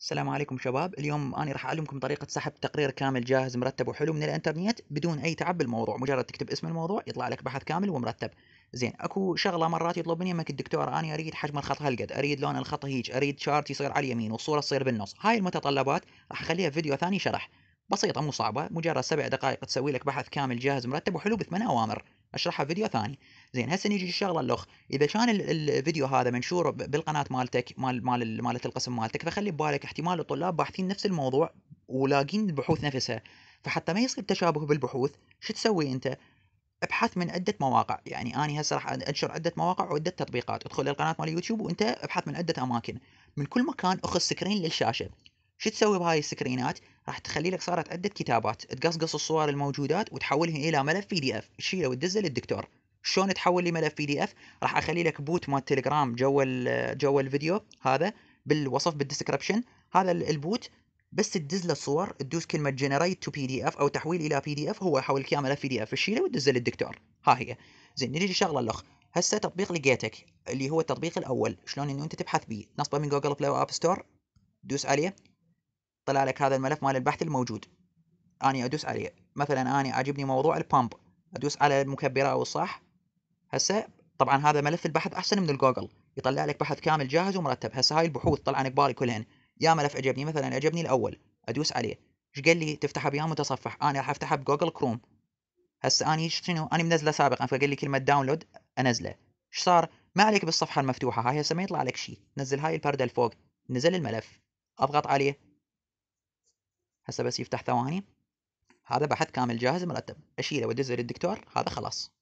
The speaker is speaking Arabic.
السلام عليكم شباب اليوم انا راح اعلمكم طريقه سحب تقرير كامل جاهز مرتب وحلو من الانترنت بدون اي تعب بالموضوع مجرد تكتب اسم الموضوع يطلع لك بحث كامل ومرتب زين اكو شغله مرات يطلب مني منك الدكتور انا اريد حجم الخط هالقد اريد لون الخط هيج اريد شارت يصير على اليمين والصوره تصير بالنص هاي المتطلبات راح اخليها في فيديو ثاني شرح بسيطه مو صعبه مجرد سبع دقائق تسوي لك بحث كامل جاهز مرتب وحلو بثمان اوامر اشرحها فيديو ثاني زين هسه نيجي الشغله الاخ اذا كان الفيديو هذا منشور بالقناه مالتك مال مال مالت القسم مالتك فخلي ببالك احتمال الطلاب باحثين نفس الموضوع ولاقين البحوث نفسها فحتى ما يصير تشابه بالبحوث شو تسوي انت ابحث من عده مواقع يعني انا هسه راح انشر عده مواقع وعده تطبيقات ادخل للقناه مال اليوتيوب وانت ابحث من عده اماكن من كل مكان اخذ سكرين للشاشه شو تسوي بهاي السكرينات راح تخلي لك صارت عده كتابات تقصقص الصور الموجودات وتحولها الى ملف بي دي اف تشيله وتدزه للدكتور شلون تحول لي ملف بي دي اف راح اخلي لك بوت مال تليجرام جوا جوا الفيديو هذا بالوصف بالديسكربشن هذا البوت بس تدز له الصور تدوس كلمه جنريت تو بي دي اف او تحويل الى بي دي اف هو يحول لك اياه ملف بي دي اف تشيله وتدزه للدكتور ها هي زين نجي شغله الاخ هسه تطبيق لقيتك اللي هو التطبيق الاول شلون انه انت تبحث به نصبه من جوجل بلاي واب ستور دوس عليه طلع لك هذا الملف مال البحث الموجود اني ادوس عليه مثلا اني عاجبني موضوع البامب ادوس على المكبره او الصح هسه طبعا هذا ملف البحث احسن من الجوجل يطلع لك بحث كامل جاهز ومرتب هسه هاي البحوث طلعن قبالي كلهن يا ملف عجبني مثلا عجبني الاول ادوس عليه ايش قال لي تفتحه بيا متصفح انا راح افتحه بجوجل كروم هسه اني شنو اني منزله سابقا فقال لي كلمه داونلود انزله ايش صار ما عليك بالصفحه المفتوحه هاي هسه ما يطلع لك شيء نزل هاي البرده لفوق نزل الملف اضغط عليه هسه بس يفتح ثواني هذا بحث كامل جاهز مرتب اشيله وادزه للدكتور هذا خلاص